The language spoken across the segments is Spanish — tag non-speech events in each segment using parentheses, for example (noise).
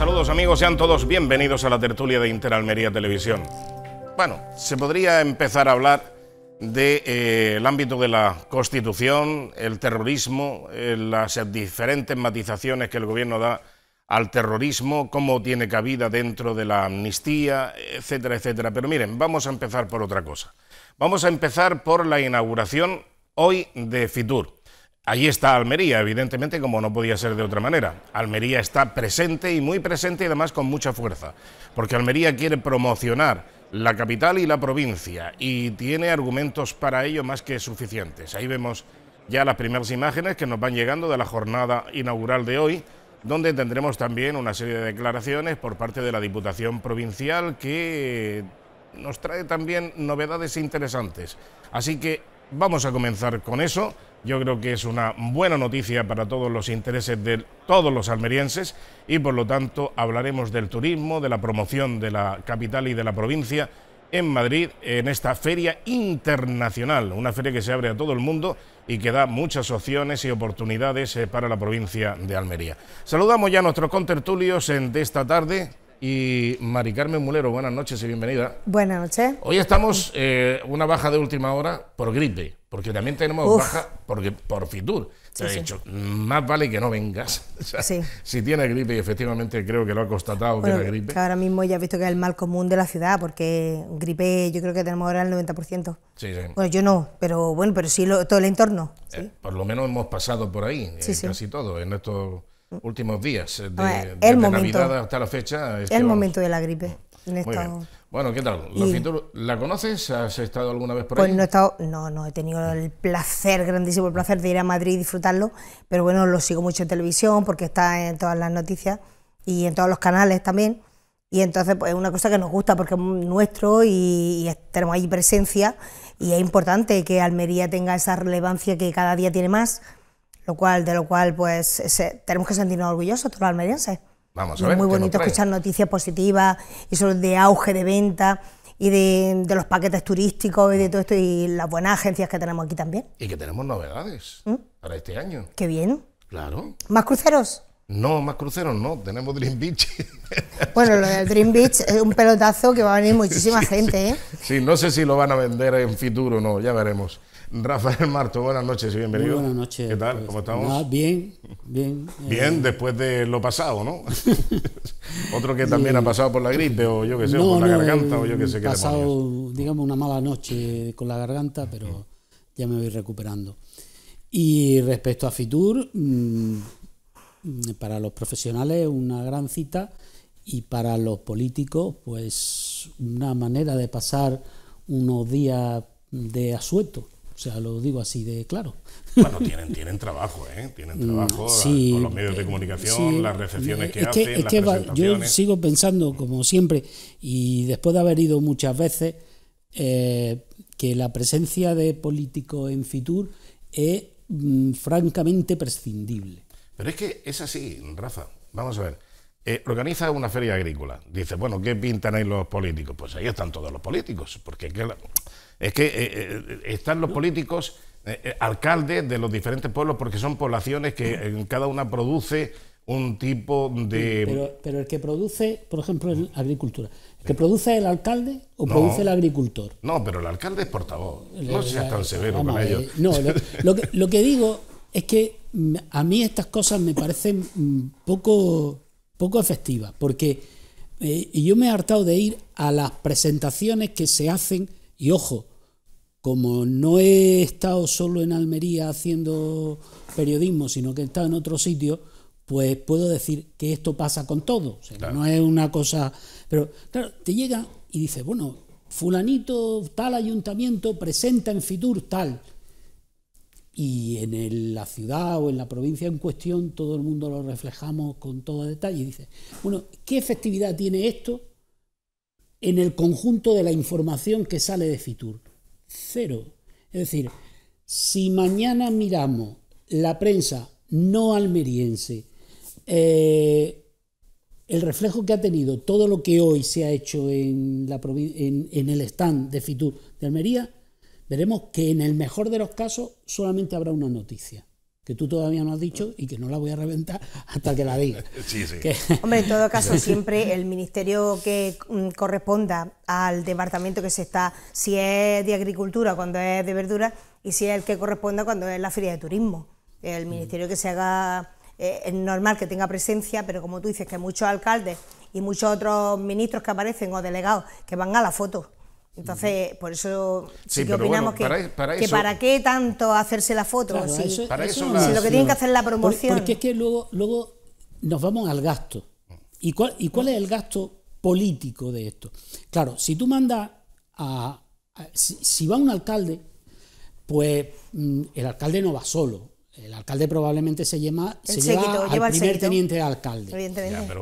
Saludos amigos, sean todos bienvenidos a la tertulia de Interalmería Televisión. Bueno, se podría empezar a hablar del eh, ámbito de la Constitución, el terrorismo, eh, las diferentes matizaciones que el Gobierno da al terrorismo, cómo tiene cabida dentro de la amnistía, etcétera, etcétera. Pero miren, vamos a empezar por otra cosa. Vamos a empezar por la inauguración hoy de FITUR. Ahí está Almería, evidentemente, como no podía ser de otra manera. Almería está presente y muy presente y además con mucha fuerza, porque Almería quiere promocionar la capital y la provincia y tiene argumentos para ello más que suficientes. Ahí vemos ya las primeras imágenes que nos van llegando de la jornada inaugural de hoy, donde tendremos también una serie de declaraciones por parte de la Diputación Provincial que nos trae también novedades interesantes. Así que Vamos a comenzar con eso. Yo creo que es una buena noticia para todos los intereses de todos los almerienses y por lo tanto hablaremos del turismo, de la promoción de la capital y de la provincia en Madrid en esta feria internacional, una feria que se abre a todo el mundo y que da muchas opciones y oportunidades eh, para la provincia de Almería. Saludamos ya a nuestros contertulios de esta tarde y Mari Carmen Mulero. Buenas noches y bienvenida. Buenas noches. Hoy estamos eh, una baja de última hora por gripe, porque también tenemos baja porque, por Fitur. Te dicho, más vale que no vengas. (laughs) Si tiene gripe, y efectivamente creo que lo ha constatado que la gripe. ahora mismo ya has visto que es el mal común de la ciudad, porque gripe yo creo que tenemos ahora el 90%. Sí, sí. Bueno, yo no, pero bueno, pero sí todo el entorno. Eh, por lo menos hemos pasado por ahí, casi todo, en estos últimos días, eh, de, Navidad hasta la fecha. Es el momento de la gripe. Bueno, ¿qué tal? ¿La, conoces? ¿Has estado alguna vez por pues ahí? Pues no he estado, no, no, he tenido el placer, grandísimo el placer de ir a Madrid y disfrutarlo, pero bueno, lo sigo mucho en televisión porque está en todas las noticias y en todos los canales también. Y entonces pues, es una cosa que nos gusta porque es nuestro y, y tenemos ahí presencia y es importante que Almería tenga esa relevancia que cada día tiene más cual, de lo cual pues tenemos que sentirnos orgullosos todos los almerienses. Vamos a ver, es muy bonito escuchar noticias positivas y sobre de auge de venta y de, los paquetes turísticos y de todo esto y las buenas agencias que tenemos aquí también. Y que tenemos novedades ¿Mm? para este año. Qué bien. Claro. ¿Más cruceros? No, más cruceros no, tenemos Dream Beach. (laughs) Bueno, lo del Dream Beach es un pelotazo que va a venir (laughs) muchísima gente. ¿eh? Sí. no sé si lo van a vender en futuro o no, ya veremos. Rafael Marto, buenas noches y bienvenido. buenas noches. ¿Qué tal? Pues, ¿Cómo estamos? bien, bien. Bien, eh. después de lo pasado, ¿no? (laughs) Otro que también ha pasado por la gripe o yo qué sé, por la garganta o yo qué sé qué. pasado, digamos, una mala noche con la garganta, pero ya me voy recuperando. Y respecto a Fitur, mm, para los profesionales una gran cita y para los políticos, pues una manera de pasar unos días de asueto o sea, lo digo así de claro. Bueno, tienen, tienen trabajo, ¿eh? Tienen mm, trabajo con los medios de eh, comunicación, las recepciones que, hacen, es que Yo sigo pensando, como siempre, y después de haber ido muchas veces, eh, que la presencia de políticos en Fitur es mm, francamente prescindible. Pero es que es así, Rafa. Vamos a ver. Eh, organiza una feria agrícola. Dice, bueno, ¿qué pintan ahí los políticos? Pues ahí están todos los políticos, porque es es que eh, eh, están los políticos eh, alcaldes de los diferentes pueblos porque son poblaciones que en cada una produce un tipo de... Pero, el que produce, por ejemplo, en agricultura, ¿el que produce el alcalde o produce el agricultor? No, pero el alcalde es portavoz. no seas tan severo con ellos. No, lo, que, digo es que mm, a mí estas cosas me parecen mm, poco, poco efectivas, porque y yo me he hartado de ir a las presentaciones que se hacen, y ojo, como no he estado solo en Almería haciendo periodismo, sino que he estado en otro sitio, pues puedo decir que esto pasa con todo. O sea, No es una cosa... Pero claro, te llega y dice, bueno, fulanito, tal ayuntamiento, presenta en Fitur tal. Y en la ciudad o en la provincia en cuestión todo el mundo lo reflejamos con todo detalle. Y dice, bueno, ¿qué efectividad tiene esto en el conjunto de la información que sale de Fitur? cero. Es decir, si mañana miramos la prensa no almeriense, eh, el reflejo que ha tenido todo lo que hoy se ha hecho en, en, el stand de Fitur de Almería, veremos que en el mejor de los casos solamente habrá una noticia que tú todavía no has dicho y que no la voy a reventar hasta que la diga. (laughs) (laughs) Hombre, en todo caso, (laughs) siempre el ministerio que mm, corresponda al departamento que se está, si es de agricultura cuando es de verdura y si es el que corresponda cuando es la feria de turismo. El mm. ministerio que se haga, eh, es normal que tenga presencia, pero como tú dices, que muchos alcaldes y muchos otros ministros que aparecen o delegados que van a la foto entonces, por eso sí, opinamos que, para, que para, qué tanto hacerse la foto si, lo que tienen que hacer es la promoción. Porque es que luego, luego nos vamos al gasto. ¿Y cuál, ¿Y cuál es el gasto político de esto? Claro, si tú mandas a... si, va un alcalde, pues mm, el alcalde no va solo. El alcalde probablemente se, llama, lleva, al primer teniente alcalde.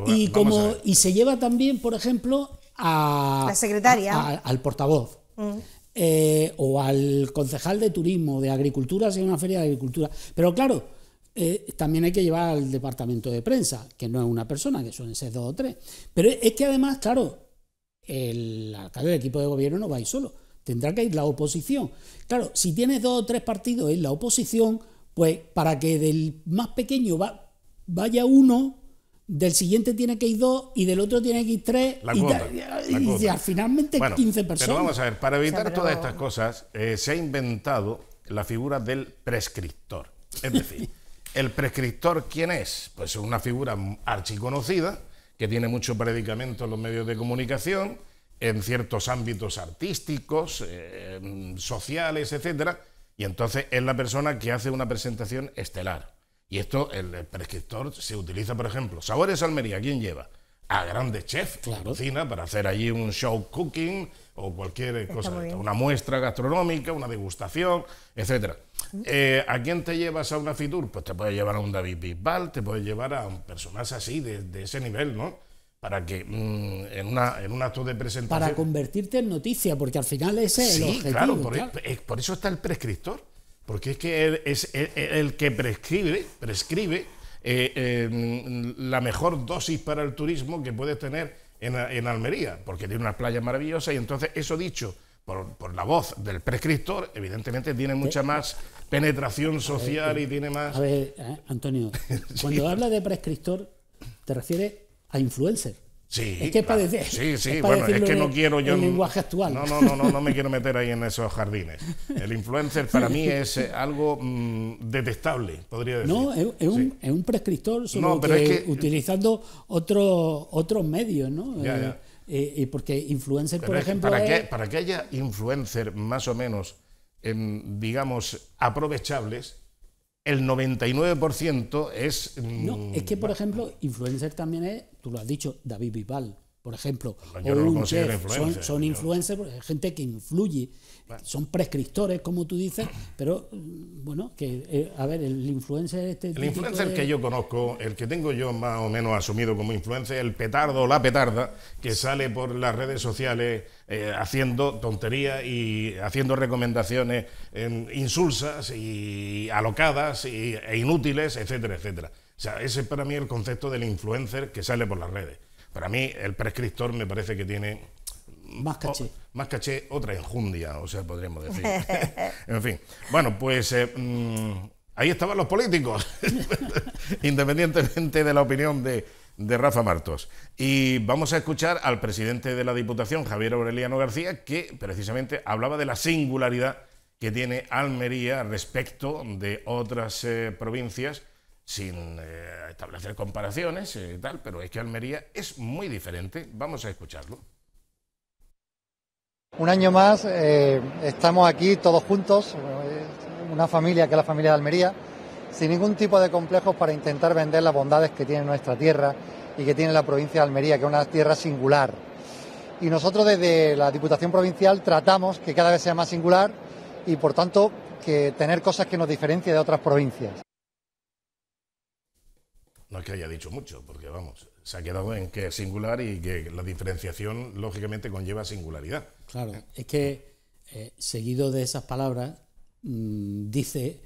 y, como, y se lleva también, por ejemplo, a, la secretaria. al portavoz. Mm. Eh, o al concejal de turismo, de agricultura, si hay una feria de agricultura. Pero claro, eh, también hay que llevar al departamento de prensa, que no es una persona, que suelen ser dos o tres. Pero es que además, claro, el alcalde del equipo de gobierno no va a ir solo, tendrá que ir la oposición. Claro, si tienes dos o tres partidos en la oposición, pues para que del más pequeño va, vaya uno, del siguiente tiene que ir dos y del otro tiene que ir tres y, y, finalmente bueno, 15 personas. Pero vamos a ver, para evitar todas estas cosas eh, se ha inventado la figura del prescriptor. Es decir, (laughs) ¿el prescriptor quién es? Pues es una figura archiconocida que tiene mucho predicamento en los medios de comunicación, en ciertos ámbitos artísticos, eh, mm, sociales, etcétera, y entonces es la persona que hace una presentación estelar y esto, el, prescriptor se utiliza, por ejemplo, Sabores Almería, ¿quién lleva? A grandes chefs claro. cocina para hacer allí un show cooking o cualquier cosa, una muestra gastronómica, una degustación, etcétera. Eh, ¿A quién te llevas a una Fitur? Pues te puede llevar a un David Bisbal, te puede llevar a un personaje así, de, ese nivel, ¿no? Para que mm, en, una, en un acto de presentación. Para convertirte en noticia, porque al final ese es el objetivo. Claro, claro. E, por eso está el prescriptor porque es que él es el que prescribe, prescribe eh, em, la mejor dosis para el turismo que puedes tener en, Almería, porque tiene unas playas maravillosas y entonces eso dicho por, la voz del prescriptor, evidentemente tiene mucha más penetración social y tiene más... A ver, eh, Antonio, (laughs) cuando habla de prescriptor, te refieres a influencer. Sí, es que ah, sí, sí, bueno, es que no quiero yo... El lenguaje actual. No, no, no, no, no me quiero meter ahí en esos jardines. El influencer para mí es eh, algo mm, detestable, podría decir. No, es, un, es un, prescriptor, solo que utilizando otros otros medios, ¿no? Ya, eh, eh, porque influencer, por ejemplo... Para, que, para que haya influencer más o menos, en, em, digamos, aprovechables, el 99% es... Mm, no, es que, por ejemplo, influencer también es, tú lo has dicho, David Vival por ejemplo, son, influencers, gente que influye, son prescriptores, como tú dices, pero bueno, que eh, a ver, el influencer este... El influencer que yo conozco, el que tengo yo más o menos asumido como influencer, el petardo o la petarda, que sale por las redes sociales eh, haciendo tonterías y haciendo recomendaciones em, insulsas y alocadas e inútiles, etcétera, etcétera. O sea, ese es para mí el concepto del influencer que sale por las redes. Para mí, el prescriptor me parece que tiene. Más caché. más caché, otra enjundia, o sea, podríamos decir. (laughs) en fin. Bueno, pues. Eh, mm, ahí estaban los políticos, (laughs) independientemente de la opinión de, Rafa Martos. Y vamos a escuchar al presidente de la Diputación, Javier Aureliano García, que precisamente hablaba de la singularidad que tiene Almería respecto de otras eh, provincias sin eh, establecer comparaciones y eh, tal, pero es que Almería es muy diferente. Vamos a escucharlo. Un año más eh, estamos aquí todos juntos, una familia que es la familia de Almería, sin ningún tipo de complejos para intentar vender las bondades que tiene nuestra tierra y que tiene la provincia de Almería, que es una tierra singular. Y nosotros desde la Diputación Provincial tratamos que cada vez sea más singular y por tanto que tener cosas que nos diferencien de otras provincias. No es que haya dicho mucho, porque vamos, se ha quedado en que es singular y que la diferenciación lógicamente conlleva singularidad. Claro, es que eh, seguido de esas palabras mm, dice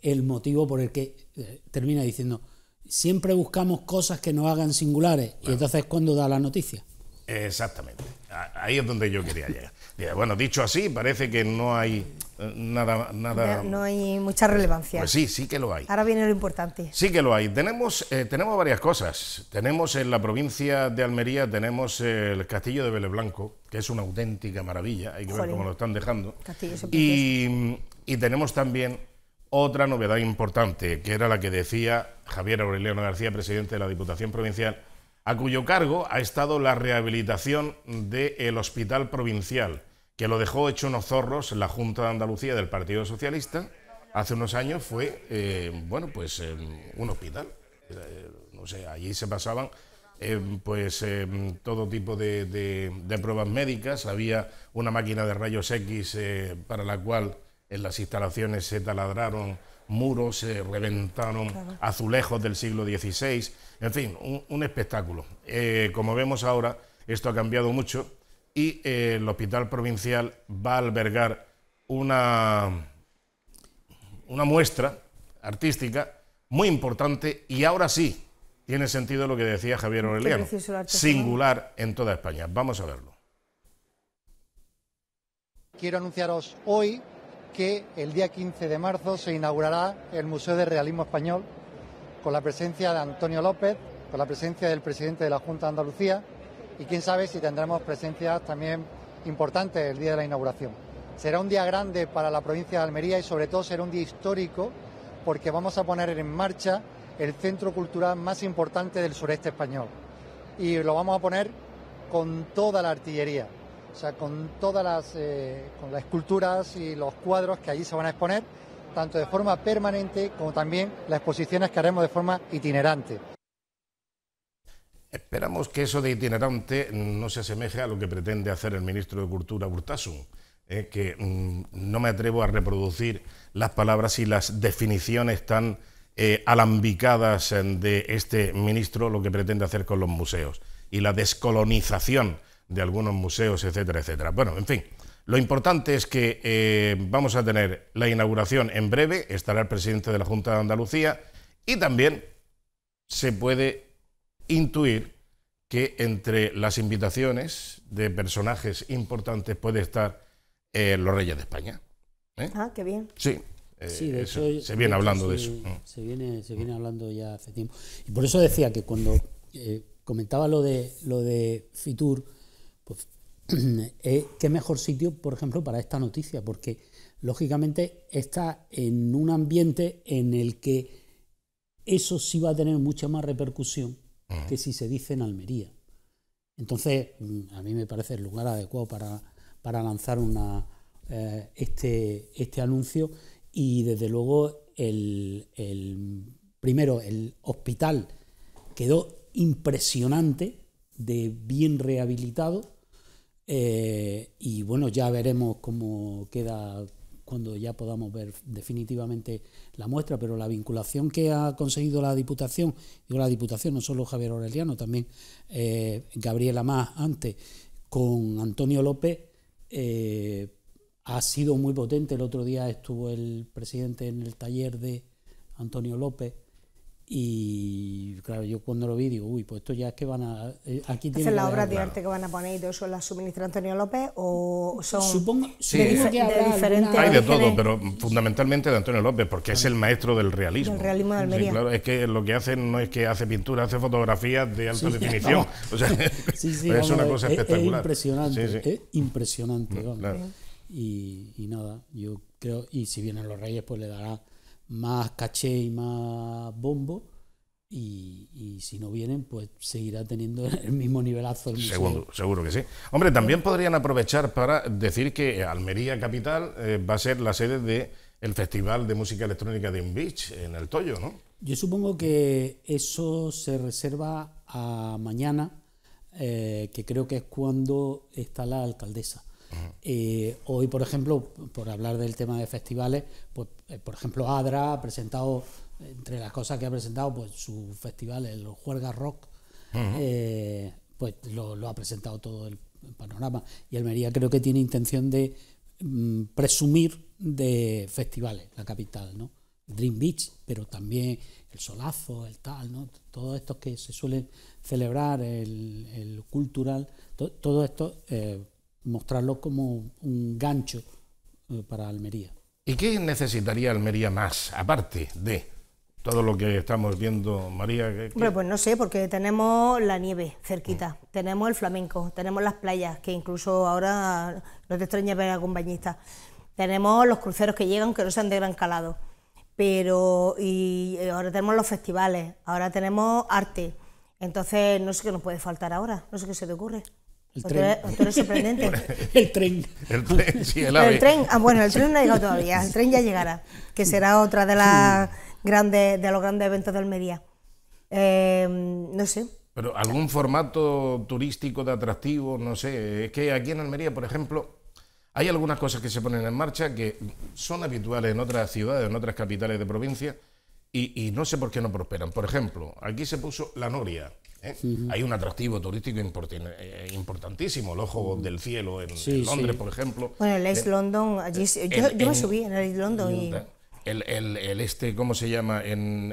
el motivo por el que eh, termina diciendo, siempre buscamos cosas que nos hagan singulares y entonces cuando da la noticia. Exactamente. Ahí es donde yo quería llegar. Bueno, dicho así, parece que no hay eh, nada... nada... No, hay mucha relevancia. Pues sí, sí que lo hay. Ahora viene lo importante. Sí que lo hay. Tenemos, eh, tenemos varias cosas. Tenemos en la provincia de Almería, tenemos el castillo de Beleblanco, que es una auténtica maravilla. Hay que ver cómo lo están dejando. y, tenemos también otra novedad importante, que era la que decía Javier Aureliano García, presidente de la Diputación Provincial, a cuyo cargo ha estado la rehabilitación del Hospital Provincial, que lo dejó hecho unos zorros en la Junta de Andalucía del Partido Socialista. Hace unos años fue, eh, bueno, pues eh, un hospital. Eh, no sé, allí se pasaban pues todo tipo de, pruebas médicas. Había una máquina de rayos X para la cual en las instalaciones se taladraron muros se reventaron, azulejos del siglo XVI, en fin, un, espectáculo. Eh, como vemos ahora, esto ha cambiado mucho y eh, el hospital provincial va a albergar una, una muestra artística muy importante y ahora sí, tiene sentido lo que decía Javier Aureliano, singular en toda España. Vamos a verlo. Quiero anunciaros hoy que el día 15 de marzo se inaugurará el Museo de Realismo Español con la presencia de Antonio López, con la presencia del presidente de la Junta de Andalucía y quién sabe si tendremos presencias también importantes el día de la inauguración. Será un día grande para la provincia de Almería y sobre todo será un día histórico porque vamos a poner en marcha el centro cultural más importante del sureste español y lo vamos a poner con toda la artillería o sea, con todas las, eh, con las esculturas y los cuadros que allí se van a exponer, tanto de forma permanente como también las exposiciones que haremos de forma itinerante. Esperamos que eso de itinerante no se asemeje a lo que pretende hacer el ministro de Cultura Urtasun, eh, que mm, no me atrevo a reproducir las palabras y las definiciones tan eh, alambicadas de este ministro, lo que pretende hacer con los museos y la descolonización de algunos museos, etcétera, etcétera. Bueno, en fin, lo importante es que eh, vamos a tener la inauguración en breve, estará el presidente de la Junta de Andalucía y también se puede intuir que entre las invitaciones de personajes importantes puede estar eh, los Reyes de España. ¿eh? Ah, qué bien. Sí, se viene hablando de, eso. Se viene, se viene hablando ya hace tiempo. Y por eso decía que cuando comentaba lo de, lo de Fitur, pues (clears throat) qué mejor sitio, por ejemplo, para esta noticia, porque lógicamente está en un ambiente en el que eso sí va a tener mucha más repercusión que si se dice en Almería. Entonces, mm, a mí me parece el lugar adecuado para, lanzar una, eh, este, este anuncio y desde luego el, el, primero, el hospital quedó impresionante de bien rehabilitado eh, y bueno, ya veremos cómo queda cuando ya podamos ver definitivamente la muestra, pero la vinculación que ha conseguido la Diputación, digo la Diputación, no solo Javier Aureliano, también eh, Gabriela Más antes, con Antonio López, eh, ha sido muy potente. El otro día estuvo el presidente en el taller de Antonio López y claro, yo cuando lo vi digo, uy, pues esto ya es que van a... Eh, aquí ¿Es la obra de arte que van a poner y todo eso la suministra Antonio López o son Supongo, sí. de, diferentes... Hay de todo, pero fundamentalmente de Antonio López, porque es el maestro del realismo. El realismo de Almería. claro, es que lo que hace no es que hace pintura, hace fotografías de alta definición. (laughs) O sea, es una cosa espectacular. Es impresionante, impresionante. Mm, y, y nada, yo creo, y si vienen los reyes, pues le dará más caché y más bombo. Y, si no vienen, pues seguirá teniendo (laughs) el mismo nivelazo. El Seguro, que sí. Hombre, también podrían aprovechar para decir que Almería Capital eh, va a ser la sede del el Festival de Música Electrónica de Beach en el Toyo, ¿no? Yo supongo que eso se reserva a mañana, eh, que creo que es cuando está la alcaldesa. Eh, hoy, por ejemplo, por hablar del tema de festivales, pues eh, por ejemplo, Adra ha presentado, entre las cosas que ha presentado, pues su festival, el Juerga Rock, eh, pues lo, ha presentado todo el panorama. Y Almería creo que tiene intención de mm, presumir de festivales, la capital, ¿no? Dream Beach, pero también el Solazo, el tal, ¿no? Todos estos que se suelen celebrar, el, cultural, todo esto, eh, mostrarlo como un gancho para Almería. ¿Y qué necesitaría Almería más, aparte de todo lo que estamos viendo, María? pues no sé, porque tenemos la nieve cerquita, tenemos el flamenco, tenemos las playas, que incluso ahora no te extraña ver a bañista, tenemos los cruceros que llegan que no sean de gran calado, pero y eh, ahora tenemos los festivales, ahora tenemos arte, entonces no sé qué nos puede faltar ahora, no sé qué se te ocurre. El tren. sorprendente. (laughs) el tren. El tren, sí, el, el tren, ah, bueno, el tren no ha llegado todavía, el tren ya llegará, que será otra de las de los grandes eventos de Almería. Em, no sé. Pero algún formato turístico de atractivo, no sé. Es que aquí en Almería, por ejemplo, hay algunas cosas que se ponen en marcha que son habituales en otras ciudades, en otras capitales de provincia, y, no sé por qué no prosperan. Por ejemplo, aquí se puso la noria. ¿eh? Hay un atractivo turístico eh, importantísimo, el ojo del cielo en, Londres, por ejemplo. Bueno, el East eh, London, allí, yo, me subí en el East London. El, este, ¿cómo se llama? En,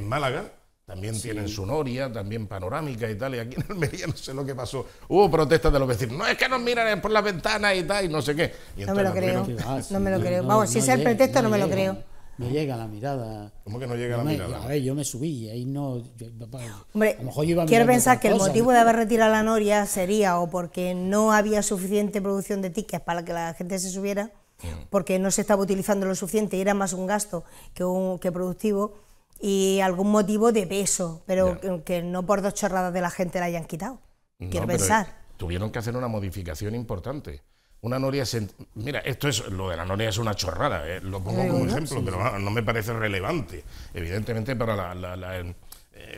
Málaga, también tienen su noria, también panorámica y tal. Y aquí en Almería (laughs) no sé lo que pasó. Hubo protestas de los vecinos. No es que nos miran por las ventanas y tal, y no sé qué. no, me lo ah, creo. no, me lo creo. Vamos, si es el pretexto, no, me lo creo no llega la mirada. ¿Cómo que no llega la mirada? A ver, yo me subí y ahí no. Hombre, quiero pensar que el motivo de haber retirado la noria sería o porque no había suficiente producción de tickets para que la gente se subiera, mm. porque no se estaba utilizando lo suficiente y era más un gasto que, un, que productivo y algún motivo de peso, pero que, no por dos chorradas de la gente la hayan quitado. Quiero pensar. Tuvieron que hacer una modificación importante una noria. Mira, esto es lo de la noria es una chorrada, eh, lo pongo como ejemplo, pero no me parece relevante, evidentemente, para eh,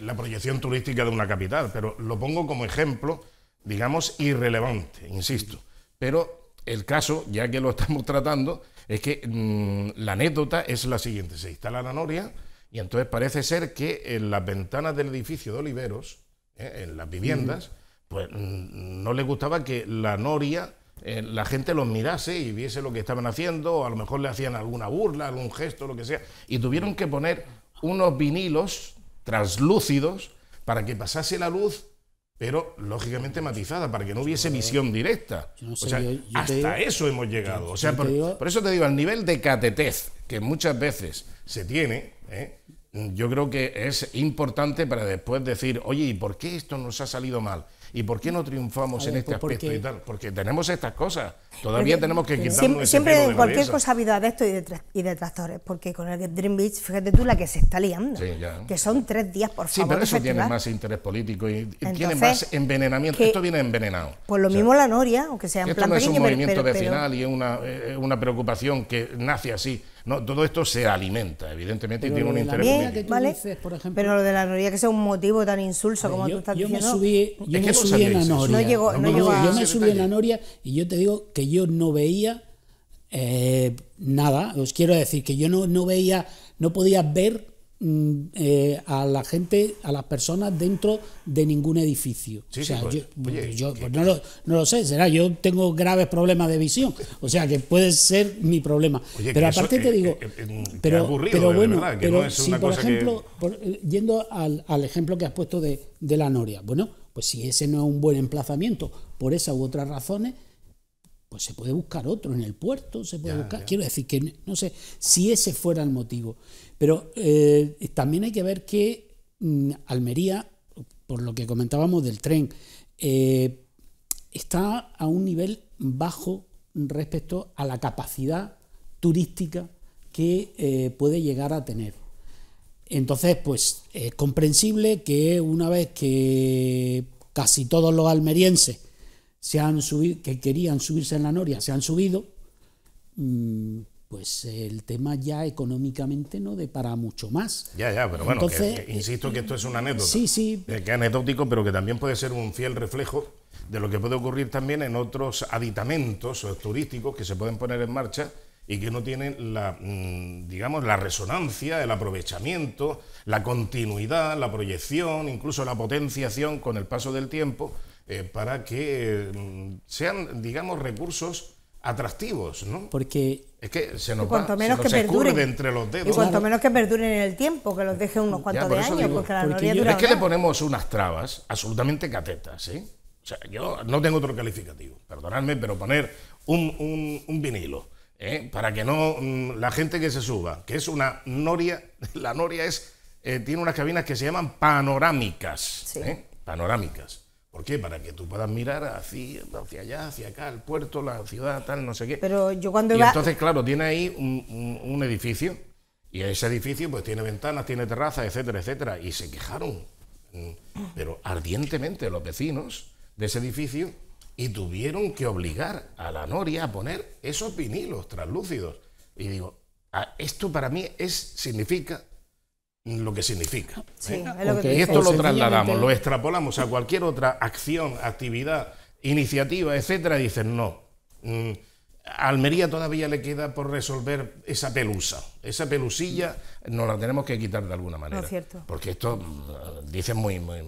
la, proyección turística de una capital, pero lo pongo como ejemplo, digamos, irrelevante, insisto. Pero el caso, ya que lo estamos (laughs) tratando, es que mm, la anécdota es la siguiente: se instala la noria y entonces parece ser que en las ventanas del edificio de Oliveros, eh, en las viviendas, pues mm, no le gustaba que la noria eh, la gente los mirase y viese lo que estaban haciendo, o a lo mejor le hacían alguna burla, algún gesto, lo que sea, y tuvieron que poner unos vinilos translúcidos para que pasase la luz, pero lógicamente matizada, para que no hubiese visión directa. hasta eso hemos llegado. O sea, por, eso te digo, al nivel de catetez que muchas veces se tiene, ¿eh? yo creo que es importante para después decir, oye, ¿y por qué esto nos ha salido mal? ¿Y por qué no triunfamos en este pues aspecto Porque tenemos estas cosas, todavía tenemos que quitarnos Siempre, de cualquier cosa ha habido esto y, de detractores, porque con el Dream Beach, fíjate tú la que se está liando, que son tres días, por favor. Sí, pero eso tiene más interés político y tiene más envenenamiento, esto viene envenenado. Pues lo mismo la noria, aunque sea en no es un movimiento vecinal y una, eh, una preocupación que nace así no, todo esto se alimenta, evidentemente, y tiene un interés pero lo de la noria que sea un motivo tan insulso como tú estás diciendo. yo me subí en la noria. No no Yo me subí en la noria y yo te digo que yo no veía nada. Eh, os quiero decir que yo no veía, no podía ver Mm, eh, a la gente, a las personas dentro de ningún edificio. o sea, pues, yo, pues, pues, no, lo, sé, será, yo tengo graves problemas de visión, o sea que puede ser mi problema. pero aparte te digo, pero, bueno, si por ejemplo, yendo al, ejemplo que has puesto de, la noria, bueno, pues si ese no es un buen emplazamiento por esa u otras razones, pues se puede buscar otro en el puerto, se puede buscar. Quiero decir que, no sé, si ese fuera el motivo. Pero eh, también hay que ver que mm, Almería, por lo que comentábamos del tren, eh, está a un nivel bajo respecto a la capacidad turística que eh, puede llegar a tener. Entonces, pues es comprensible que una vez que casi todos los almerienses se han subido, que querían subirse en la noria se han subido, mm, pues el tema ya económicamente no depara mucho más. Ya, ya, pero bueno, insisto que esto es un anécdota. Eh, que es anecdótico, pero que también puede ser un fiel reflejo de lo que puede ocurrir también en otros aditamentos eh, turísticos que se pueden poner en marcha y que no tienen la, mm, digamos, la resonancia, el aprovechamiento, la continuidad, la proyección, incluso la potenciación con el paso del tiempo, eh, para que mm, sean, digamos, recursos atractivos, ¿no? Porque es que se nos, cuanto menos que perduren, entre los Y cuanto menos que perduren en el tiempo, que los deje unos cuantos de años, porque la noria Es que le ponemos unas trabas absolutamente catetas, ¿sí? ¿eh? O sea, yo no tengo otro calificativo, perdonadme, pero poner un, vinilo, ¿eh? para que no mm, la gente que se suba, que es una noria, (laughs) la noria es, eh, tiene unas cabinas que se llaman panorámicas, sí. ¿eh? panorámicas. ¿Por qué? Para que tú puedas mirar hacia allá, hacia acá, el puerto, la ciudad, tal, no sé qué. Pero yo cuando y entonces, claro, tiene ahí un, edificio, y ese edificio pues tiene ventanas, tiene terrazas, etcétera, etcétera. Y se quejaron, mm, pero ardientemente, los vecinos de ese edificio, y tuvieron que obligar a la Noria a poner esos vinilos translúcidos. Y digo, ah, esto para mí es, significa lo que significa. ¿Eh? y esto lo trasladamos, lo extrapolamos a cualquier otra acción, actividad, iniciativa, etcétera, dicen no. Mm, Almería todavía le queda por resolver esa pelusa. Esa pelusilla nos la tenemos que quitar de alguna manera. Porque esto mm, dicen muy, muy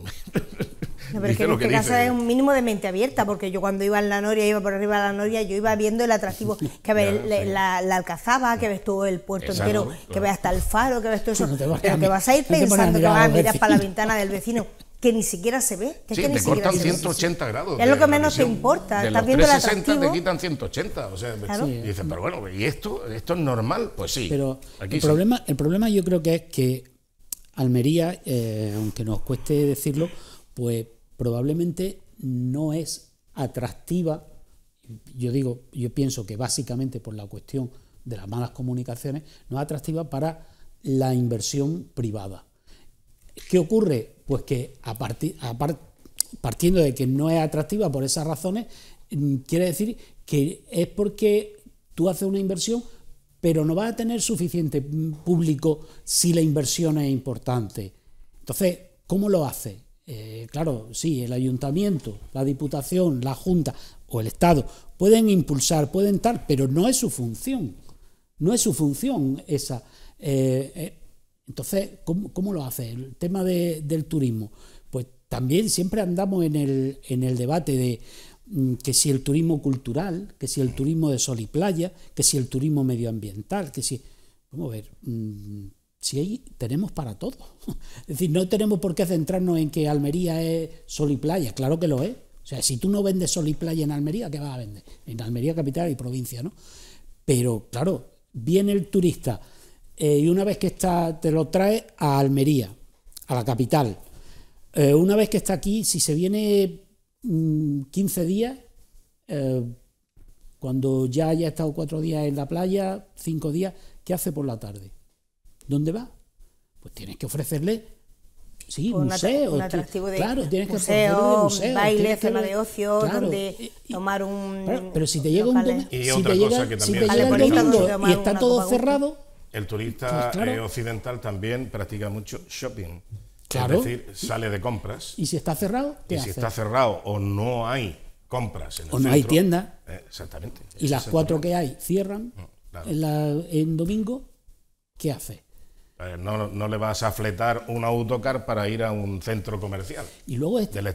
(laughs) que en este casa es un mínimo de mente abierta, porque yo cuando iba en la noria, iba por arriba de la noria, yo iba viendo el atractivo, que ves la, alcazaba, que ves todo el puerto entero, que ves hasta el faro, que ves todo eso, vas pero que vas a ir pensando que vas a mirar para la ventana del vecino que ni siquiera se ve. Que es que te cortan 180 grados. Es lo que menos te importa. Estás viendo 360 te quitan 180. O sea, y dices, pero bueno, ¿y esto, esto es normal? Pues sí. Pero el, Problema, el problema yo creo que es que Almería, eh, aunque nos cueste decirlo, pues probablemente no es atractiva, yo digo, yo pienso que básicamente por la cuestión de las malas comunicaciones, no es atractiva para la inversión privada. ¿Qué ocurre? Pues que a partir, partiendo de que no es atractiva por esas razones, mm, quiere decir que es porque tú haces una inversión, pero no vas a tener suficiente mm, público si la inversión es importante. Entonces, ¿cómo lo haces? Eh, claro, sí, el ayuntamiento, la diputación, la junta o el Estado pueden impulsar, pueden estar pero no es su función. No es su función esa. Eh, eh, entonces, ¿cómo, lo hace? El tema del turismo. Pues también siempre andamos en el, en el debate de mm, que si el turismo cultural, que si el turismo de sol y playa, que si el turismo medioambiental, que si... Vamos a ver, mm, si ahí tenemos para todo. (laughs) Es decir, no tenemos por qué centrarnos en que Almería es sol y playa, claro que lo es. O sea, si tú no vendes sol y playa en Almería, ¿qué vas a vender? En Almería capital y provincia, ¿no? Pero claro, viene el turista eh, y una vez que está, te lo trae a Almería, a la capital. Eh, una vez que está aquí, si se viene 15 mm, días, eh, cuando ya haya estado cuatro días en la playa, cinco días, ¿qué hace por la tarde? ¿dónde va? Pues tienes que ofrecerle Sí, un museo, Un atractivo de, claro, tienes museo, ofrecerle museos, baile, zona de ocio, donde tomar un. Pero, si te llega un domingo. Pues y está todo cerrado. El turista pues eh, occidental también practica mucho shopping. Claro. Es decir, sale de compras. ¿Y si está cerrado? y si está cerrado o no hay compras en el O no hay tienda. Eh, exactamente. Y las cuatro que hay cierran mm, en domingo, ¿qué hace? Eh, no, le vas a fletar un autocar para ir a un centro comercial. Y luego es, las,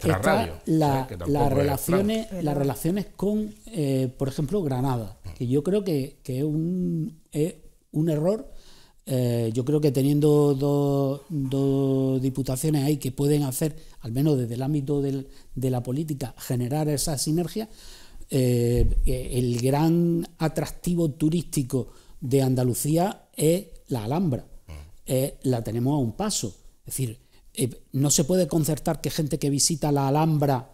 relaciones, relaciones con, eh, por ejemplo, Granada, mm. que yo creo que, es, un, error. Eh, yo creo que teniendo dos, diputaciones ahí que pueden hacer, al menos desde el ámbito de la política, generar esa sinergia, el gran atractivo turístico de Andalucía es la Alhambra eh, la tenemos a un paso. Es decir, eh, no se puede concertar que gente que visita la Alhambra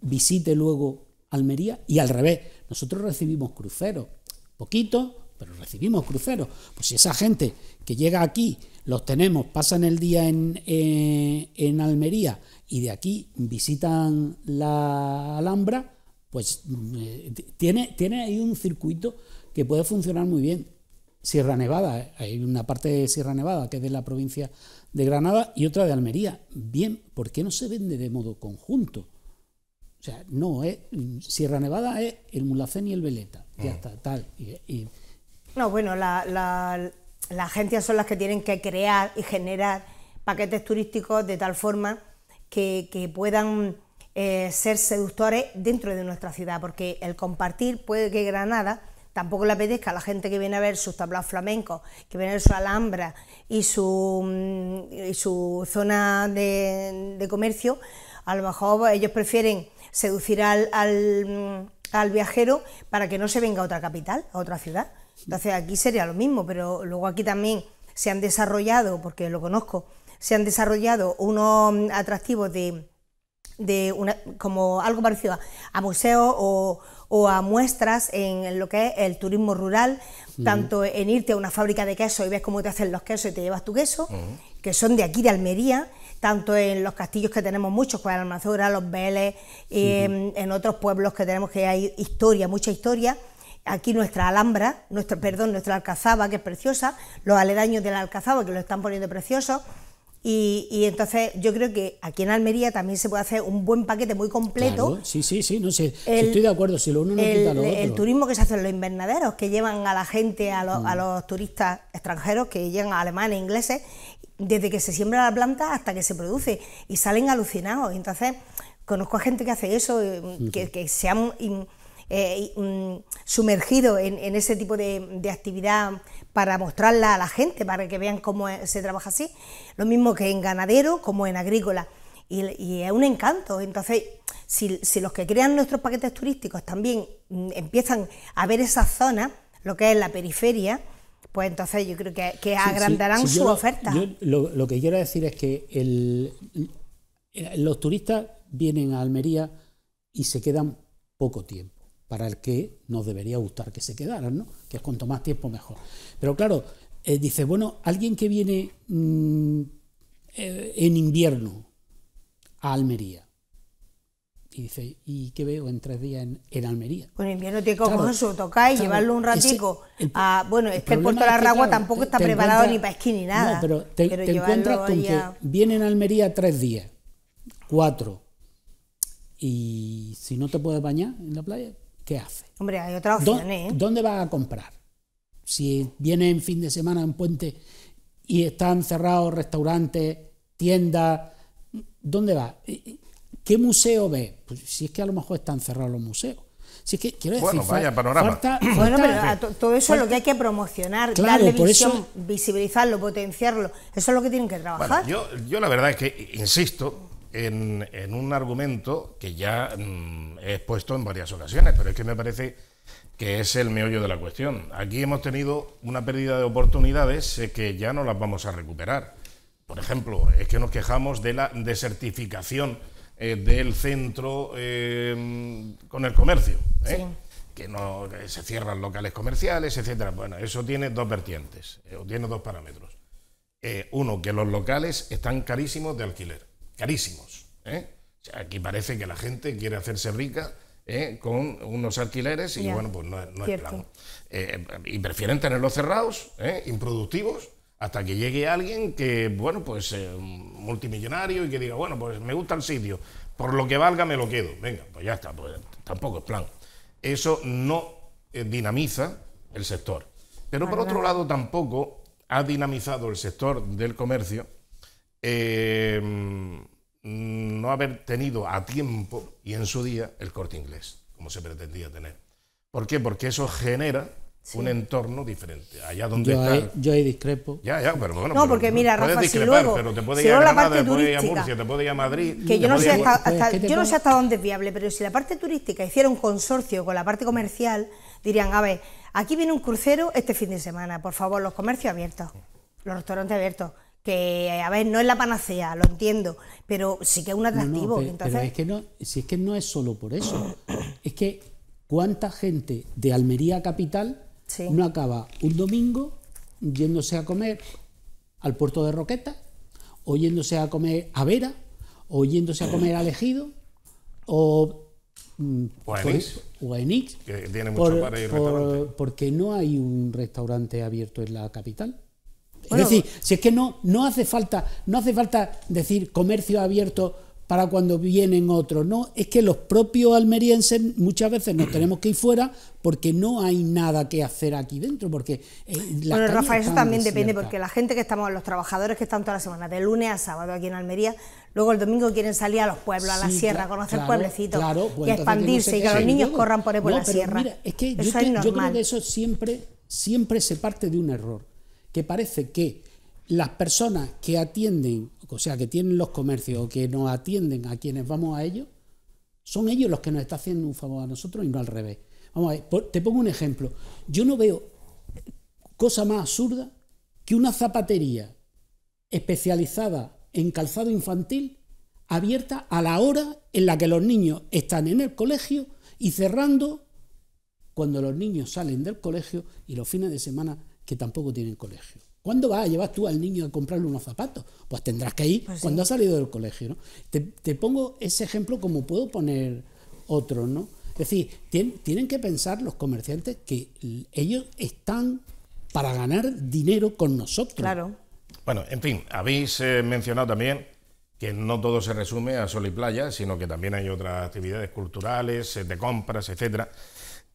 visite luego Almería y al revés. Nosotros recibimos cruceros, poquitos, pero recibimos cruceros. Pues si esa gente que llega aquí, los tenemos, pasan el día en, eh, en Almería y de aquí visitan la Alhambra, pues mm, tiene, tiene ahí un circuito que puede funcionar muy bien. Sierra Nevada. ¿eh? Hay una parte de Sierra Nevada que es de la provincia de Granada y otra de Almería. Bien, ¿por qué no se vende de modo conjunto? O sea, no, es, eh, Sierra Nevada es el Mulacén y el Veleta. Ya mm. está, tal. No, bueno, las agencias son las que tienen que crear y generar paquetes turísticos de tal forma que, puedan eh, ser seductores dentro de nuestra ciudad, porque el compartir puede que Granada tampoco le apetezca a la gente que viene a ver sus tablaos flamencos, que viene a ver su alhambra y su, mm, su zona de, comercio, a lo mejor pues, ellos prefieren seducir mm, al, viajero para que no se venga a otra capital, a otra ciudad. Entonces aquí sería lo mismo, pero luego aquí también se han desarrollado, porque lo conozco, se han desarrollado unos mm, atractivos de, de una, como algo parecido a, museos o, o a muestras en lo que es el turismo rural, tanto en irte a una fábrica de queso y ves cómo te hacen los quesos y te llevas tu queso, que son de aquí de Almería, tanto en los castillos que tenemos muchos, pues, en Almazora, Los Vélez, em, en otros pueblos que tenemos que hay historia, mucha historia. Aquí nuestra Alhambra, nuestro, perdón, nuestra Alcazaba, que es preciosa, los aledaños de la Alcazaba, que lo están poniendo preciosos, y, entonces yo creo que aquí en Almería también se puede hacer un buen paquete muy completo. sí, sí, sí, no sé, estoy de acuerdo, si lo uno no el, quita lo otro. El turismo que se hace en los invernaderos, que llevan a la gente, a, mm. los turistas extranjeros, que llegan a alemanes, ingleses, desde que se siembra la planta hasta que se produce, y salen alucinados. Entonces, conozco a gente que hace eso, eh, que, que se han... Eh, sumergido en, ese tipo de actividad para mostrarla a la gente, para que vean cómo se trabaja así. Lo mismo que en ganadero, como en agrícola. Y, es un encanto. Entonces, si, los que crean nuestros paquetes turísticos también mm, empiezan a ver esa zona, lo que es la periferia, pues entonces yo creo que, agrandarán su oferta. lo, lo, que quiero decir es que el, eh, los turistas vienen a Almería y se quedan poco tiempo para el que nos debería gustar que se quedaran, ¿no? que es cuanto más tiempo mejor. Pero claro, eh, dice, bueno, alguien que viene mm, eh, en invierno a Almería, y dice, ¿y qué veo en tres días en, Almería? Bueno, invierno tiene que claro, tocar y llevarlo un ratico. bueno, es que el puerto de la Ragua tampoco está preparado ni para esquí ni nada. pero te, encuentras con que viene en Almería tres días, cuatro, y si no te puedes bañar en la playa, hace? Hombre, hay otra opción, ¿eh? ¿Dónde, va a comprar? Si viene en fin de semana en puente y están cerrados restaurantes, tiendas, ¿dónde va? ¿Qué museo ve Pues si es que a lo mejor están cerrados los museos. que, bueno, vaya panorama. (clears throat) todo eso es lo que hay que promocionar, darle visión, visibilizarlo, potenciarlo. Eso es lo que tienen que trabajar. yo, yo la verdad es que, insisto, en, un argumento que ya mm, he expuesto en varias ocasiones, pero es que me parece que es el meollo de la cuestión. Aquí hemos tenido una pérdida de oportunidades que ya no las vamos a recuperar. Por ejemplo, es que nos quejamos de la desertificación eh, del centro eh, con el comercio. ¿eh? Que, no, se cierran locales comerciales, etcétera. Bueno, eso tiene dos vertientes, o tiene dos parámetros. uno, que los locales están carísimos de alquiler carísimos. ¿eh? aquí parece que la gente quiere hacerse rica ¿eh? con unos alquileres y bueno, pues no, es plano eh, y prefieren tenerlos cerrados, improductivos, hasta que llegue alguien que, bueno, pues multimillonario y que diga, bueno, pues me gusta el sitio, por lo que valga me lo quedo. Venga, pues ya está, pues tampoco es plan. Eso no dinamiza el sector. Pero por otro lado tampoco ha dinamizado el sector del comercio Em, no haber tenido a tiempo y en su día el corte inglés, como se pretendía tener. ¿Por qué? Porque eso genera un entorno diferente. Allá donde yo, yo discrepo. Ya, ya, pero bueno. No, porque mira, Rafa, si luego, pero te puede ir a Murcia, te puede ir a Madrid. Que yo no, sé yo no sé hasta dónde es viable, pero si la parte turística hiciera un consorcio con la parte comercial, dirían, a ver, aquí viene un crucero este fin de semana, por favor, los comercios abiertos, los restaurantes abiertos que, a ver, no es la panacea, lo entiendo, pero sí que es un atractivo. pero, es que no, si es que no es solo por eso, (clears throat) es que cuánta gente de Almería capital no acaba un domingo yéndose a comer al puerto de Roqueta, o yéndose a comer a Vera, o yéndose a comer mm, a Ejido, o a Enix. O Porque no hay un restaurante abierto en la capital es decir, si es que no, no, hace falta, no hace falta decir comercio abierto para cuando vienen otros, no, es que los propios almerienses muchas veces nos tenemos que ir fuera porque no hay nada que hacer aquí dentro, porque... Eh, bueno, Rafa, eso también depende, porque la gente que estamos, los trabajadores que están toda la semana, de lunes a sábado aquí en Almería, luego el domingo quieren salir a los pueblos, a la sierra, conocer pueblecitos pues y expandirse y que los niños corran por ahí por la sierra. Mira, es que, yo, yo, creo que eso siempre, siempre se parte de un error que parece que las personas que atienden, o sea, que tienen los comercios o que nos atienden a quienes vamos a ellos, son ellos los que nos están haciendo un favor a nosotros y no al revés. Vamos a ver, te pongo un ejemplo. Yo no veo cosa más absurda que una zapatería especializada en calzado infantil abierta a la hora en la que los niños están en el colegio y cerrando cuando los niños salen del colegio y los fines de semana que tampoco tienen colegio. ¿Cuándo vas a llevar tú al niño a comprarle unos zapatos? Pues tendrás que ir pues cuando ha salido del colegio. Te, pongo ese ejemplo como puedo poner otro. ¿no? Es decir, tienen que pensar los comerciantes que ellos están para ganar dinero con nosotros. Claro. Bueno, en fin, habéis eh, mencionado también que no todo se resume a sol y playa, sino que también hay otras actividades culturales, eh, de compras, etcétera.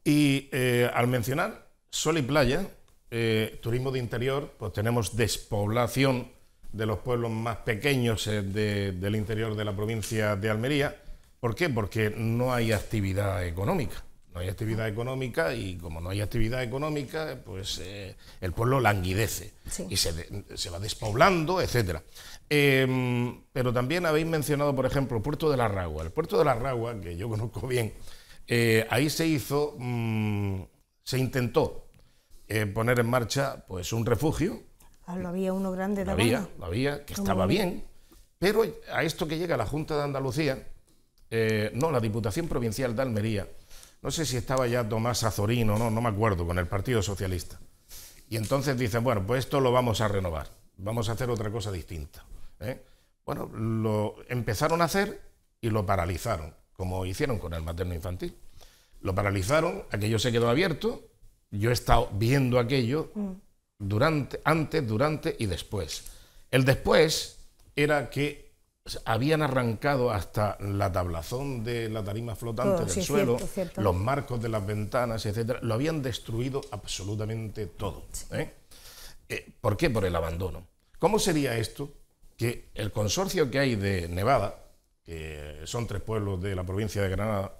Y eh, al mencionar sol y playa, eh, turismo de interior, pues tenemos despoblación de los pueblos más pequeños eh, del interior de la provincia de Almería. ¿Por qué? Porque no hay actividad económica. No hay actividad económica y como no hay actividad económica, pues eh, el pueblo languidece y se, va despoblando, etc. Em, pero también habéis mencionado, por ejemplo, puerto de la Ragua. El puerto de la Ragua, que yo conozco bien, ahí se hizo, mm, se intentó poner en marcha pues un refugio. Ah, lo había uno grande de la había, lo había, que estaba bien. Pero a esto que llega la Junta de Andalucía, eh, no, la Diputación Provincial de Almería, no sé si estaba ya Tomás Azorín o no, no me acuerdo, con el Partido Socialista. Y entonces dicen, bueno, pues esto lo vamos a renovar, vamos a hacer otra cosa distinta. ¿eh? Bueno, lo empezaron a hacer y lo paralizaron, como hicieron con el materno infantil. Lo paralizaron, aquello se quedó abierto yo he estado viendo aquello mm. durante, antes, durante y después. El después era que habían arrancado hasta la tablazón de la tarima flotante oh, del suelo, los marcos de las ventanas, etcétera, lo habían destruido absolutamente todo. ¿eh? Eh, por qué? Por el abandono. ¿Cómo sería esto? Que el consorcio que hay de Nevada, que son tres pueblos de la provincia de Granada,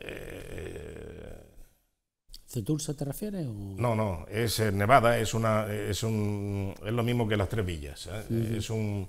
eh, se te refieres? O... No, no, es eh, Nevada, es, una, es, un, es lo mismo que las tres villas. ¿eh? Es un.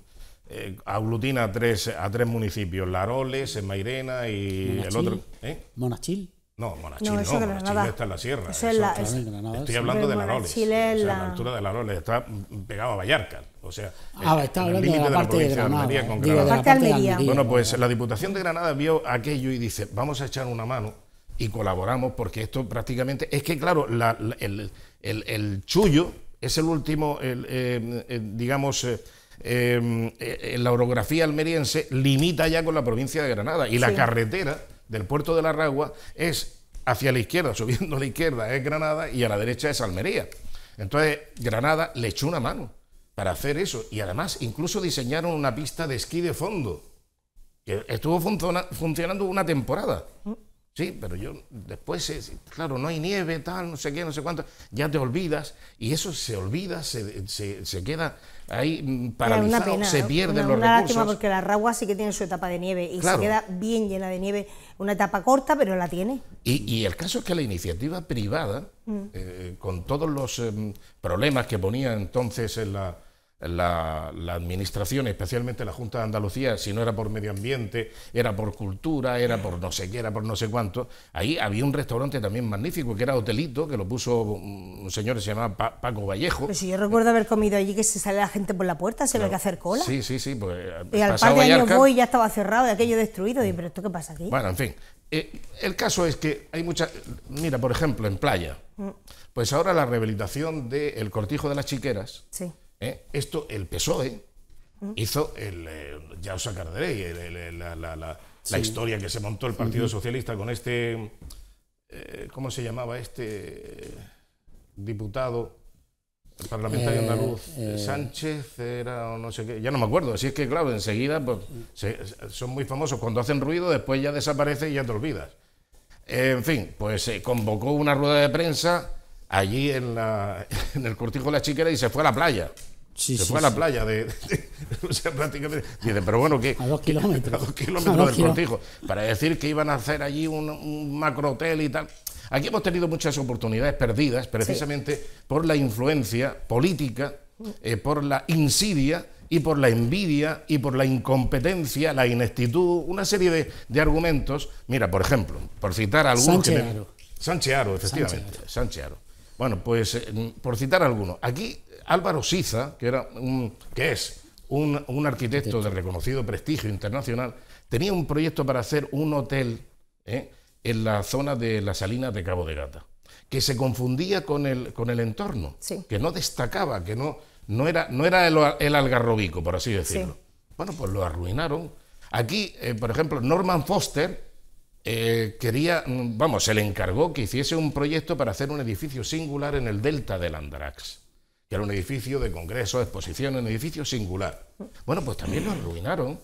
Eh, aglutina a tres, a tres municipios: Laroles, Mairena y el otro. ¿eh? ¿Monachil? No, Monachil no, Monachil está en la sierra. Es estoy hablando de Laroles. la... de Laroles está pegado a Vallarca. O sea, ah, está hablando de la, de de, Granada. con Granada. Bueno, pues la Diputación de Granada vio aquello y dice: Vamos a echar una mano y colaboramos porque esto prácticamente es que claro el, el, chullo es el último em, em, digamos eh, em, eh, la orografía almeriense limita ya con la provincia de Granada y la carretera del puerto de la Ragua es hacia la izquierda (laughs) subiendo a la izquierda es Granada y a la derecha es Almería entonces Granada le echó una mano para hacer eso y además incluso diseñaron una pista de esquí de fondo que estuvo funcionando una temporada mm. Sí, pero yo después, eh, claro, no hay nieve, tal, no sé qué, no sé cuánto, ya te olvidas y eso se olvida, se, se, queda ahí mm, paralizado, se pierden los una recursos. porque la Ragua sí que tiene su etapa de nieve y se queda bien llena de nieve, una etapa corta, pero la tiene. Y, y el caso es que la iniciativa privada, mm. eh, con todos los em, problemas que ponía entonces en la la, administración, especialmente la Junta de Andalucía, si no era por medio ambiente, era por cultura, era por no sé qué, era por no sé cuánto. Ahí había un restaurante también magnífico, que era Hotelito, que lo puso un señor que se llamaba Paco Vallejo. pues si yo recuerdo haber comido allí que se sale la gente por la puerta, se ve que hacer cola. Sí, sí, sí. Pues, y al par de años voy ya estaba cerrado, y aquello destruido. pero ¿esto qué pasa aquí? Bueno, en fin. Eh, el caso es que hay muchas... Mira, por ejemplo, en playa. Mm. Pues ahora la rehabilitación del Cortijo de las Chiqueras... Sí ¿Eh? Esto, el PSOE hizo, el, eh, ya os acordaréis, la, historia que se montó el Partido Socialista con este, eh, ¿cómo se llamaba este diputado? parlamentario andaluz Sánchez era o no sé qué, ya no me acuerdo. Así es que, claro, enseguida pues, son muy famosos. Cuando hacen ruido, después ya desaparece y ya te olvidas. en fin, pues se convocó una rueda de prensa allí en, la, (laughs) en el cortijo de la chiquera y se fue a la playa se fue a la playa de, o sea, prácticamente. Dice, pero bueno, ¿qué? A dos kilómetros. A dos kilómetros del cortijo. Para decir que iban a hacer allí un, macro hotel y tal. Aquí hemos tenido muchas oportunidades perdidas precisamente por la influencia política, eh, por la insidia y por la envidia y por la incompetencia, la ineptitud, una serie de, argumentos. Mira, por ejemplo, por citar algunos... Aro. Sánchez efectivamente. Sánchez Aro. Bueno, pues mm, por citar algunos. Aquí Álvaro Siza, que, era un, es un, arquitecto de reconocido prestigio internacional, tenía un proyecto para hacer un hotel ¿eh? en la zona de la salina de Cabo de Gata, que se confundía con el, con el entorno, que no destacaba, que no, no era, no era el, algarrobico, por así decirlo. Bueno, pues lo arruinaron. Aquí, eh, por ejemplo, Norman Foster eh, quería, mm, vamos, se le encargó que hiciese un proyecto para hacer un edificio singular en el delta del Andarax que era un edificio de congreso, exposición, un edificio singular. Bueno, pues también lo arruinaron.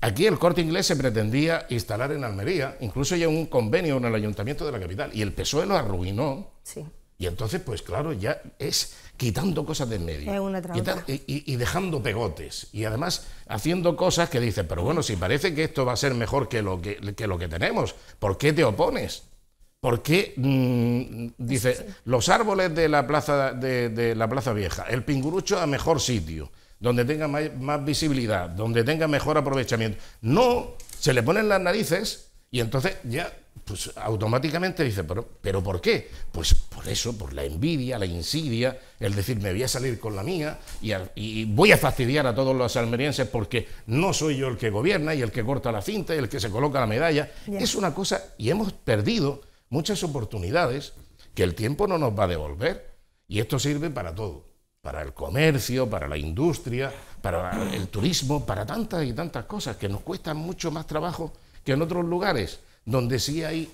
Aquí el corte inglés se pretendía instalar en Almería, incluso ya un convenio en el ayuntamiento de la capital, y el PSOE lo arruinó. Sí. Y entonces, pues claro, ya es quitando cosas de en medio. Es una Y, dejando pegotes. Y además haciendo cosas que dice pero bueno, si parece que esto va a ser mejor que lo que, que, lo que tenemos, ¿por qué te opones? ¿Por qué? Mm, dice, los árboles de la, plaza, de, la Plaza Vieja, el pingurucho a mejor sitio, donde tenga más, visibilidad, donde tenga mejor aprovechamiento. No, se le ponen las narices y entonces ya, pues automáticamente dice, pero, pero ¿por qué? Pues por eso, por la envidia, la insidia, el decir, me voy a salir con la mía y, voy a fastidiar a todos los almerienses porque no soy yo el que gobierna y el que corta la cinta y el que se coloca la medalla. Es una cosa, y hemos perdido muchas oportunidades que el tiempo no nos va a devolver. Y esto sirve para todo, para el comercio, para la industria, para el turismo, para tantas y tantas cosas que nos cuestan mucho más trabajo que en otros lugares, donde sí hay,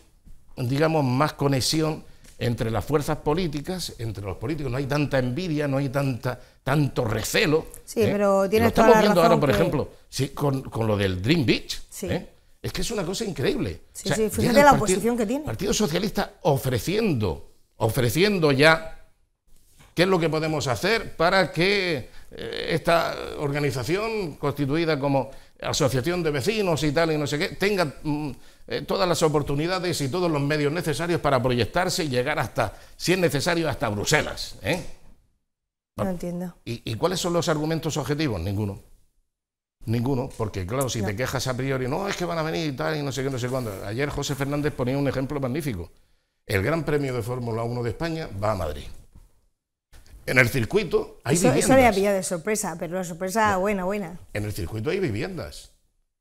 digamos, más conexión entre las fuerzas políticas, entre los políticos, no hay tanta envidia, no hay tanta, tanto recelo. Sí, pero ¿eh? Lo estamos viendo ahora, por ejemplo, sí, con, lo del Dream Beach. Sí. ¿eh? Es que es una cosa increíble. Sí, sí, fíjate la oposición que tiene. Partido Socialista ofreciendo, ofreciendo ya qué es lo que podemos hacer para que eh, esta organización constituida como asociación de vecinos y tal y no sé qué, tenga mm, eh, todas las oportunidades y todos los medios necesarios para proyectarse y llegar hasta, si es necesario, hasta Bruselas. ¿eh? No entiendo. ¿Y cuáles son los argumentos objetivos? Ninguno. Ninguno, porque claro, si te quejas a priori, no, es que van a venir y tal, y no sé qué, no sé cuándo. Ayer José Fernández ponía un ejemplo magnífico. El Gran Premio de Fórmula 1 de España va a Madrid. En el circuito hay viviendas. Eso había de sorpresa, pero la sorpresa buena, buena. En el circuito hay viviendas.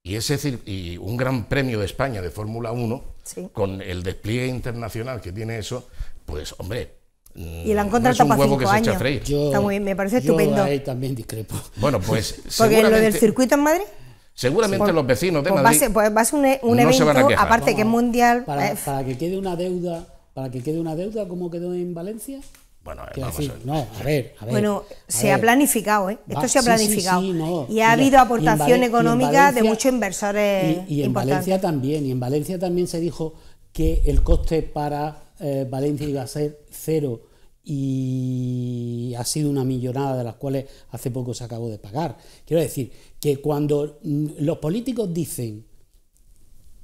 Y, ese, y un Gran Premio de España de Fórmula 1, con el despliegue internacional que tiene eso, pues hombre, Mm, y la han contratado no es que Se Está muy bien, me parece estupendo. también discrepo. Bueno, (laughs) pues. Porque lo del circuito en Madrid. Seguramente pues, los vecinos de pues Madrid. Va a ser, un, evento, aparte que es mundial. Para, que quede una deuda, para que quede una deuda como quedó en Valencia, bueno, vamos No, a ver, a ver Bueno, se ha planificado, ¿eh? Esto se ha planificado. Y ha habido aportación económica de muchos inversores. Y, en Valencia también, y en Valencia también se dijo que el coste para eh, Valencia iba a ser cero y ha sido una millonada de las cuales hace poco se acabó de pagar. Quiero decir que cuando mm, los políticos dicen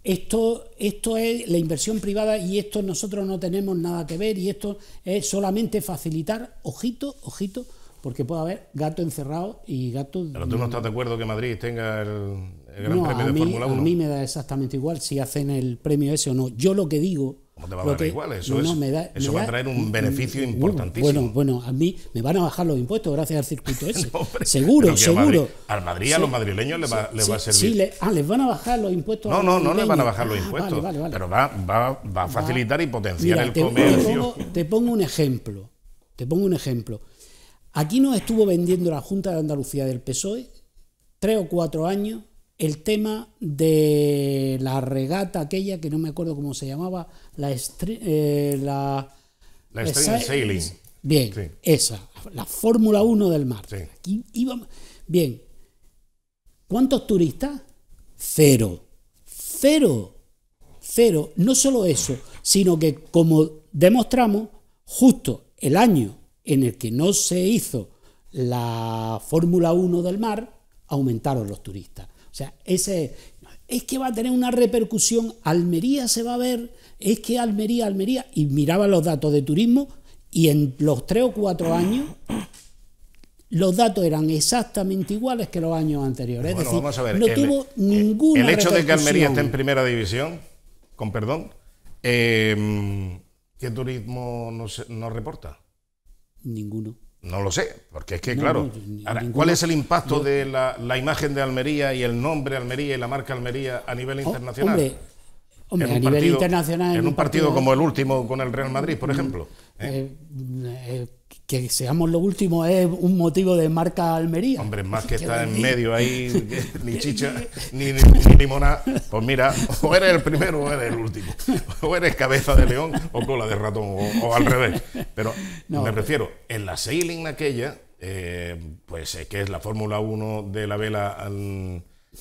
esto, esto es la inversión privada y esto nosotros no tenemos nada que ver y esto es solamente facilitar, ojito, ojito, porque puede haber gato encerrado y gato... Pero tú no estás de acuerdo que Madrid tenga el, Gran Premio de Fórmula 1. A mí me da exactamente igual si hacen el premio ese o no. Yo lo que digo eso, va a traer un beneficio importantísimo. Bueno, bueno, a mí me van a bajar los impuestos gracias al circuito (laughs) ese. seguro, seguro. al Madrid, a los madrileños les va, a servir. ah, les van a bajar los impuestos. No, no, no les van a bajar los ah, impuestos, pero va, a facilitar y potenciar el comercio. Te pongo, un ejemplo, te pongo un ejemplo. Aquí nos estuvo vendiendo la Junta de Andalucía del PSOE tres o cuatro años el tema de la regata aquella, que no me acuerdo cómo se llamaba, la... Eh, la, Sailing. Bien, esa, la Fórmula 1 del mar. Aquí íbamos, bien, ¿cuántos turistas? Cero, cero, cero. No solo eso, sino que como demostramos, justo el año en el que no se hizo la Fórmula 1 del mar, aumentaron los turistas. O sea, ese es que va a tener una repercusión, Almería se va a ver, es que Almería, Almería, y miraba los datos de turismo y en los tres o cuatro años los datos eran exactamente iguales que los años anteriores. vamos a ver, no el, tuvo ninguna. El hecho de que Almería esté en primera división, con perdón, eh, ¿qué turismo nos reporta? Ninguno. No lo sé, porque es que, claro, ¿cuál es el impacto de la, imagen de Almería y el nombre Almería y la marca Almería a nivel oh, internacional? a nivel internacional. En, un partido, como el último con el Real Madrid, por mm, ejemplo. ¿eh? eh, mm, eh que seamos lo último es un motivo de marca Almería. Hombre, más que (laughs) estar en medio ahí, (laughs) ni chicha, (laughs) ni, limonada. Pues mira, o eres el primero o eres el último. O eres cabeza de león o cola de ratón, o, al revés. Pero me refiero, en la sailing aquella, eh, pues que es la Fórmula 1 de la vela mm,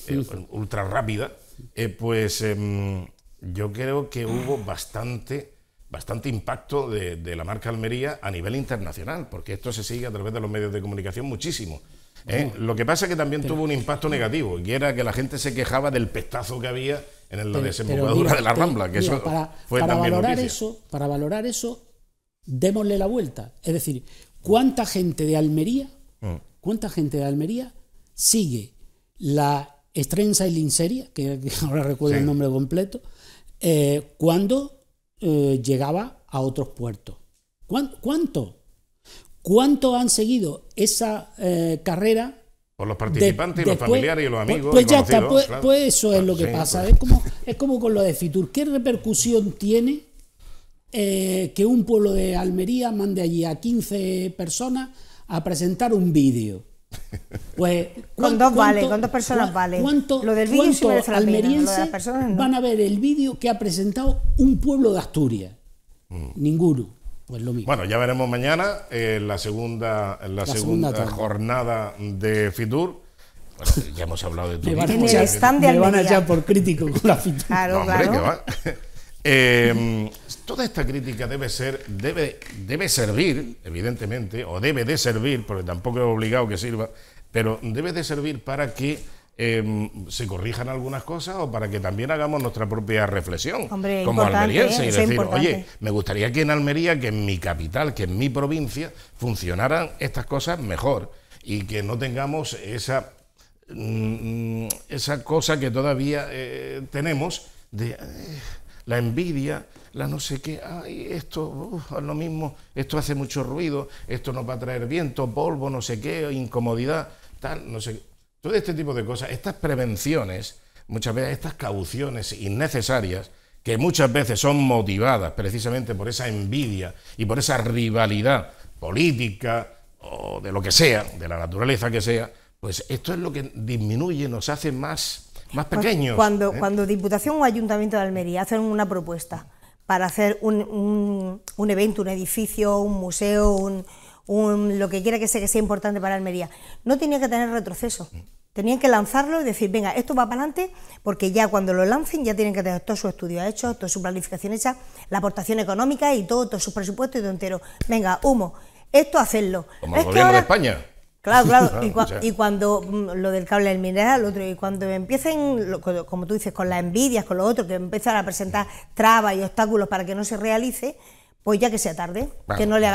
eh, ultra rápida, eh, pues em, yo creo que hubo bastante bastante impacto de, la marca Almería a nivel internacional, porque esto se sigue a través de los medios de comunicación muchísimo. ¿eh? lo que pasa es que también tuvo un impacto negativo, y era que la gente se quejaba del pestazo que había en la desembocadura de la Rambla, que eso para, fue para valorar eso, Para valorar eso, démosle la vuelta. Es decir, ¿cuánta gente de Almería, mm. cuánta gente de Almería sigue la Estrenza y Linseria, que, (laughs) ahora recuerdo el nombre completo, eh, cuando eh, llegaba a otros puertos. ¿Cuánto? ¿Cuánto han seguido esa eh, carrera? Por los participantes los familiares y los pues, amigos. Pues, ya está, pues, pues, eso es lo que pasa. Pues. Es, como, es como con lo de Fitur. ¿Qué repercusión tiene eh, que un pueblo de Almería mande allí a 15 personas a presentar un vídeo? Pues, Con dos vale, con dos personas vale. ¿Cuánto, lo del vídeo sí las van a ver el vídeo que ha presentado un pueblo de Asturias? Mm. Ninguno. Pues lo mismo. Bueno, ya veremos mañana en eh, la segunda, la, la segunda, jornada de Fitur. Bueno, ya hemos hablado de turismo. Me van a echar por crítico con la Fitur. Claro, claro. Em, toda esta crítica debe ser, debe, debe servir, evidentemente, o debe de servir, porque tampoco es obligado que sirva, pero debe de servir para que em, se corrijan algunas cosas o para que también hagamos nuestra propia reflexión como almeriense y decir, oye, me gustaría que en Almería, que en mi capital, que en mi provincia, funcionaran estas cosas mejor y que no tengamos esa, mm, mm, esa cosa que todavía eh, tenemos de la envidia, la no sé qué, ay, esto es lo mismo, esto hace mucho ruido, esto no va a traer viento, polvo, no sé qué, incomodidad, tal, no sé qué. Todo este tipo de cosas, estas prevenciones, muchas veces estas cauciones innecesarias, que muchas veces son motivadas precisamente por esa envidia y por esa rivalidad política o de lo que sea, de la naturaleza que sea, pues esto es lo que disminuye, nos hace más más pequeños. Cuando, ¿eh? cuando Diputación o Ayuntamiento de Almería hacen una propuesta para hacer un, un, evento, un edificio, un museo, un, lo que quiera que sea, que sea importante para Almería, no tenía que tener retroceso. Tenían que lanzarlo y decir, venga, esto va para adelante, porque ya cuando lo lancen ya tienen que tener todo su estudio hecho, toda su planificación hecha, la aportación económica y todo, todo su presupuesto y todo entero. Venga, humo, esto hacerlo. Como el gobierno de España. (laughs) Claro, claro. y, cuando mm, lo del cable del mineral, otro, y cuando empiecen, como tú dices, con las envidias, con lo otro, que empiezan a presentar trabas y obstáculos para que no se realice, pues ya que sea tarde, que no le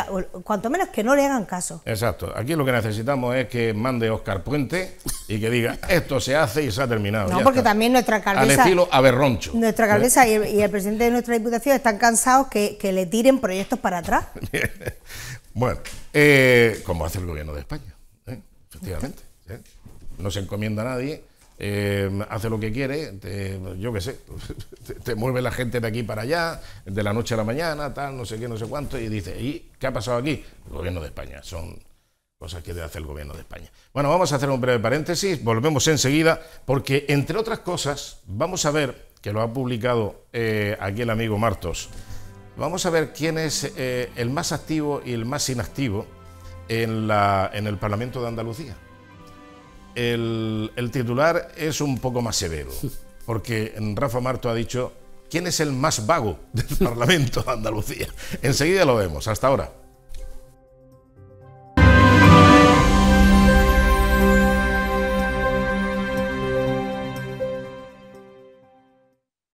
cuanto menos que no le hagan caso. Exacto. Aquí lo que necesitamos es que mande Oscar Puente y que diga (laughs) esto se hace y se ha terminado. No, porque también nuestra alcaldesa. Al estilo Aberroncho. Nuestra cabeza y el, presidente de nuestra diputación están cansados que, que le tiren proyectos para atrás. (laughs) bueno, ¿cómo eh, como hace el gobierno de España efectivamente. ¿eh? No se encomienda a nadie, eh, hace lo que quiere, yo qué sé, (laughs) te, mueve la gente de aquí para allá, de la noche a la mañana, tal, no sé qué, no sé cuánto, y dice, ¿y qué ha pasado aquí? El gobierno de España, son cosas que debe hacer el gobierno de España. Bueno, vamos a hacer un breve paréntesis, volvemos enseguida, porque entre otras cosas, vamos a ver, que lo ha publicado eh, aquí el amigo Martos, vamos a ver quién es el más activo y el más inactivo en, el Parlamento de Andalucía. El, el, titular es un poco más severo, (laughs) porque Rafa Marto ha dicho, ¿quién es el más vago del (laughs) Parlamento de Andalucía? Enseguida lo vemos, hasta ahora.